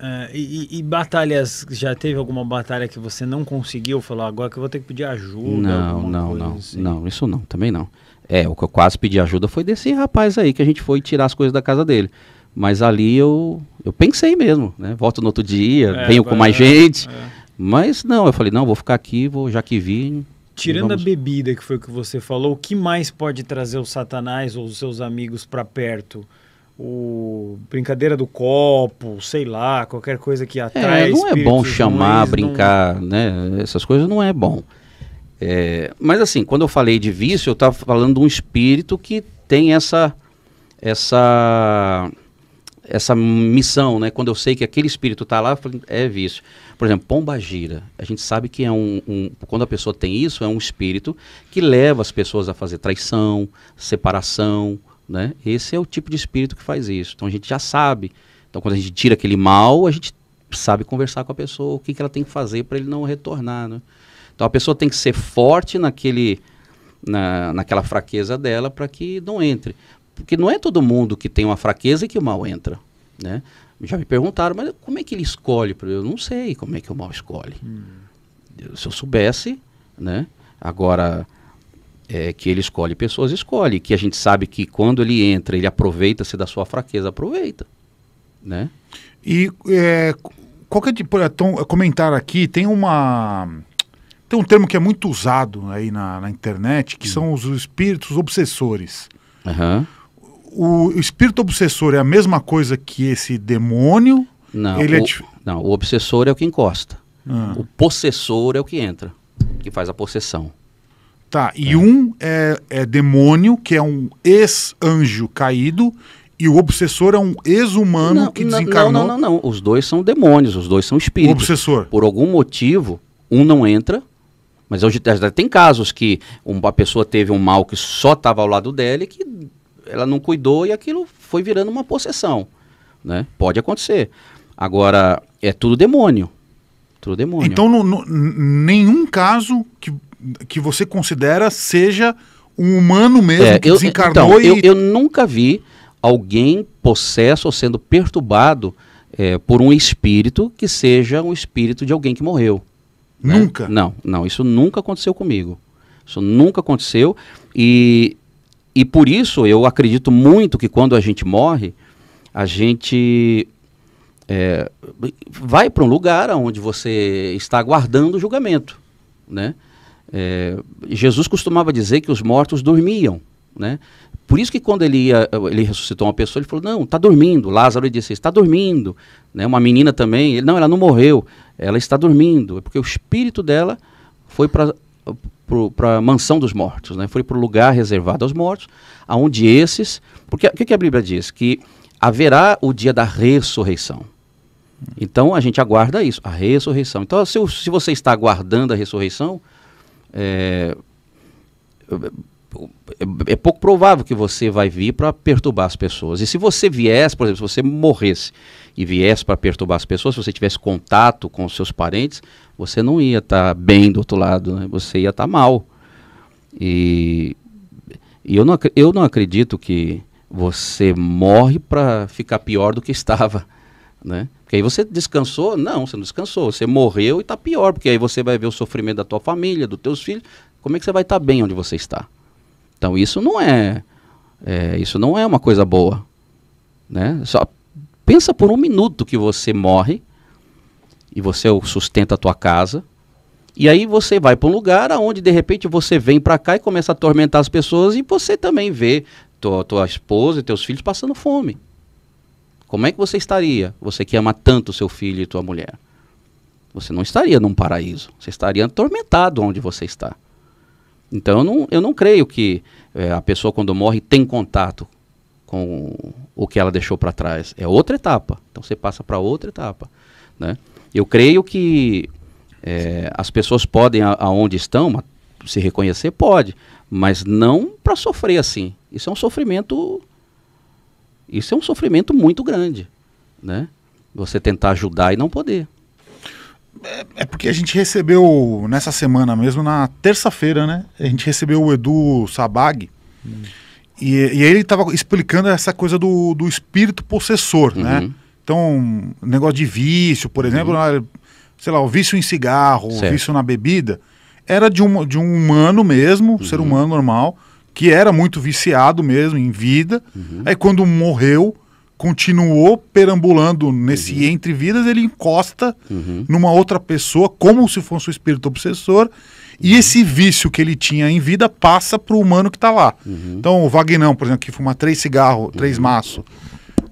Uh, e, e, batalhas, já teve alguma batalha que você não conseguiu? Falou, ah, agora que eu vou ter que pedir ajuda? Não, não, não, assim. não, isso não, também não. É, o que eu quase pedi ajuda foi desse rapaz aí que a gente foi tirar as coisas da casa dele. Mas ali eu, eu pensei mesmo, né? Volto no outro dia, é, venho com mais é, gente. É. Mas não, eu falei, não, vou ficar aqui, vou, já que vim, Tirando Vamos. a bebida, que foi o que você falou, o que mais pode trazer o Satanás ou os seus amigos para perto? o brincadeira do copo, sei lá, qualquer coisa que é, atrai. É, não é bom chamar, ruins, brincar, não... né? Essas coisas não é bom. É, mas assim, quando eu falei de vício, eu estava falando de um espírito que tem essa essa essa missão, né? Quando eu sei que aquele espírito está lá, é vício. Por exemplo, pomba gira. A gente sabe que é um, um, quando a pessoa tem isso, é um espírito que leva as pessoas a fazer traição, separação, né? Esse é o tipo de espírito que faz isso. Então a gente já sabe. Então quando a gente tira aquele mal, a gente sabe conversar com a pessoa, o que, que ela tem que fazer para ele não retornar. Né? Então a pessoa tem que ser forte naquele, na, naquela fraqueza dela para que não entre. Porque não é todo mundo que tem uma fraqueza e que o mal entra. Né? Já me perguntaram, mas como é que ele escolhe? Eu não sei como é que o mal escolhe. Hum. Se eu soubesse, né? Agora, é, que ele escolhe pessoas, escolhe. Que a gente sabe que quando ele entra, ele aproveita-se da sua fraqueza, aproveita. Né? E é, qualquer tipo, é, tom, então, comentar aqui, tem uma. Tem um termo que é muito usado aí na, na internet, que hum. são os espíritos obsessores. Uhum. O, o espírito obsessor é a mesma coisa que esse demônio? Não, ele é o, é dif... não o obsessor é o que encosta. Ah. O possessor é o que entra, que faz a possessão. Tá, e é. um é, é demônio, que é um ex-anjo caído, e o obsessor é um ex-humano que desencarnou. Não, não, não, não. Os dois são demônios, os dois são espíritos. O obsessor. Por algum motivo, um não entra. Mas hoje tem casos que uma pessoa teve um mal que só estava ao lado dela e que ela não cuidou e aquilo foi virando uma possessão. Né? Pode acontecer. Agora, é tudo demônio. Tudo demônio. Então, no, no, nenhum caso que que você considera seja um humano mesmo é, que eu, desencarnou então, e... eu, eu, nunca vi alguém possesso ou sendo perturbado é, por um espírito que seja um espírito de alguém que morreu. Né? Nunca? Não, não, isso nunca aconteceu comigo. Isso nunca aconteceu e, e por isso eu acredito muito que quando a gente morre, a gente é, vai para um lugar onde você está aguardando o julgamento, né? É, Jesus costumava dizer que os mortos dormiam, né? Por isso que quando ele, ia, ele ressuscitou uma pessoa, ele falou, não, está dormindo. Lázaro disse, está dormindo. Né? Uma menina também, ele, não, ela não morreu, ela está dormindo. É porque o espírito dela foi para a mansão dos mortos, né? foi para o lugar reservado aos mortos, aonde esses... Porque o que, que a Bíblia diz? Que haverá o dia da ressurreição. Então a gente aguarda isso, a ressurreição. Então se, se você está aguardando a ressurreição é, é, é pouco provável que você vai vir para perturbar as pessoas. E se você viesse, por exemplo, se você morresse e viesse para perturbar as pessoas, se você tivesse contato com os seus parentes, você não ia estar tá bem do outro lado, né? você ia estar tá mal. E, e eu, não, eu não acredito que você morre para ficar pior do que estava. Né? Porque aí você descansou? Não, você não descansou. Você morreu e está pior, porque aí você vai ver o sofrimento da tua família, dos teus filhos. Como é que você vai estar tá bem onde você está? Então isso não é, é, isso não é uma coisa boa, né? Só pensa por um minuto que você morre e você sustenta a tua casa. E aí você vai para um lugar aonde de repente você vem para cá e começa a atormentar as pessoas e você também vê tua, tua esposa e teus filhos passando fome. Como é que você estaria? Você que ama tanto seu filho e tua mulher. Você não estaria num paraíso. Você estaria atormentado onde você está. Então eu não, eu não creio que é, a pessoa quando morre tem contato com o que ela deixou para trás. É outra etapa. Então você passa para outra etapa. Né? Eu creio que é, as pessoas podem, a, aonde estão, se reconhecer, pode, mas não para sofrer assim. Isso é um sofrimento isso é um sofrimento muito grande, né? Você tentar ajudar e não poder. É, é porque a gente recebeu nessa semana mesmo, na terça-feira, né? A gente recebeu o Edu Sabag. Hum. E, e ele estava explicando essa coisa do, do espírito possessor, né? uhum. né? Então, negócio de vício, por uhum. exemplo, uhum. sei lá, o vício em cigarro, certo. o vício na bebida, era de um, de um humano mesmo, uhum. ser humano normal, que era muito viciado mesmo em vida. Uhum. Aí quando morreu, continuou perambulando nesse uhum. entre vidas, ele encosta uhum. numa outra pessoa como se fosse o espírito obsessor. E uhum. esse vício que ele tinha em vida passa para o humano que está lá. Uhum. Então, o Vagnão, por exemplo, que fuma três cigarros, três uhum. maços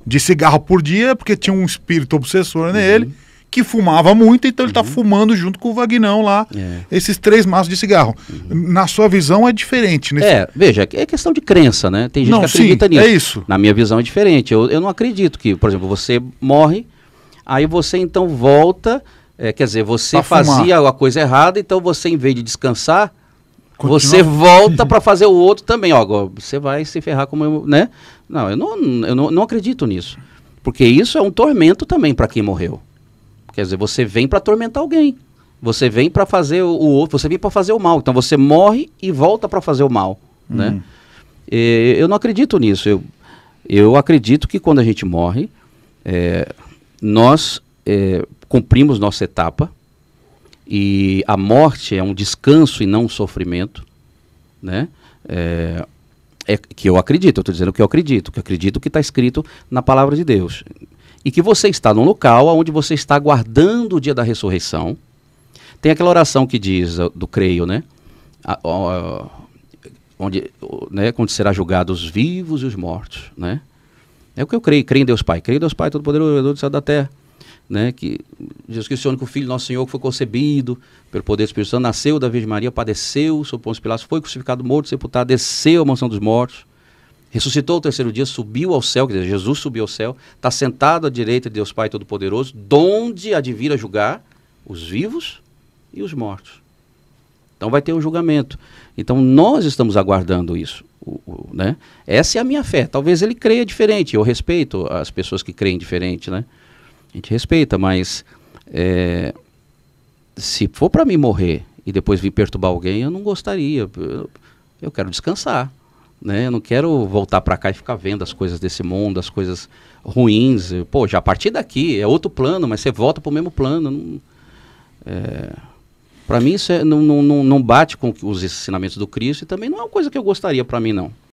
de cigarro por dia, porque tinha um espírito obsessor nele que fumava muito, então ele está uhum. fumando junto com o Vagnão lá, é. esses três maços de cigarro. Uhum. Na sua visão é diferente, né? É, veja, é questão de crença, né? Tem gente não, que acredita sim, nisso. É isso. Na minha visão é diferente. Eu, eu não acredito que, por exemplo, você morre, aí você então volta. É, quer dizer, você pra fazia fumar. a coisa errada, então você, em vez de descansar, Continua. você volta para fazer o outro também. Ó, você vai se ferrar como eu, né? Não, eu não, eu não, não acredito nisso. Porque isso é um tormento também para quem morreu. Quer dizer, você vem para atormentar alguém. Você vem para fazer o, outro, você vem para fazer o mal. Então você morre e volta para fazer o mal, né? Uhum. E, eu não acredito nisso. Eu, eu acredito que quando a gente morre, é, nós é, cumprimos nossa etapa e a morte é um descanso e não um sofrimento, né? É, é que eu acredito, eu estou dizendo que eu acredito, que eu acredito que está escrito na palavra de Deus e que você está num local onde você está aguardando o dia da ressurreição. Tem aquela oração que diz, eh, do creio, né? A, a, onde, né, onde será julgados os vivos e os mortos, né? É o que eu creio, creio em Deus Pai, creio em Deus Pai, Todo-Poderoso, do céu da terra, né? Que Jesus Cristo, é o único Filho, nosso Senhor, que foi concebido pelo poder do Espírito Santo, nasceu da Virgem Maria, padeceu sob Pôncio Pilatos, foi crucificado, morto, sepultado, desceu à mansão dos mortos, ressuscitou o terceiro dia, subiu ao céu, quer dizer, Jesus subiu ao céu, está sentado à direita de Deus Pai Todo-Poderoso, donde advira de julgar os vivos e os mortos. Então vai ter um julgamento. Então nós estamos aguardando isso. O, o, né? Essa é a minha fé. Talvez ele creia diferente. Eu respeito as pessoas que creem diferente. Né? A gente respeita, mas é, se for para mim morrer e depois vir perturbar alguém, eu não gostaria. Eu, eu quero descansar. Né? Eu não quero voltar para cá e ficar vendo as coisas desse mundo, as coisas ruins. Pô, já a partir daqui é outro plano, mas você volta para o mesmo plano. Não, é, para mim isso é, não, não, não bate com os ensinamentos do Cristo e também não é uma coisa que eu gostaria para mim, não.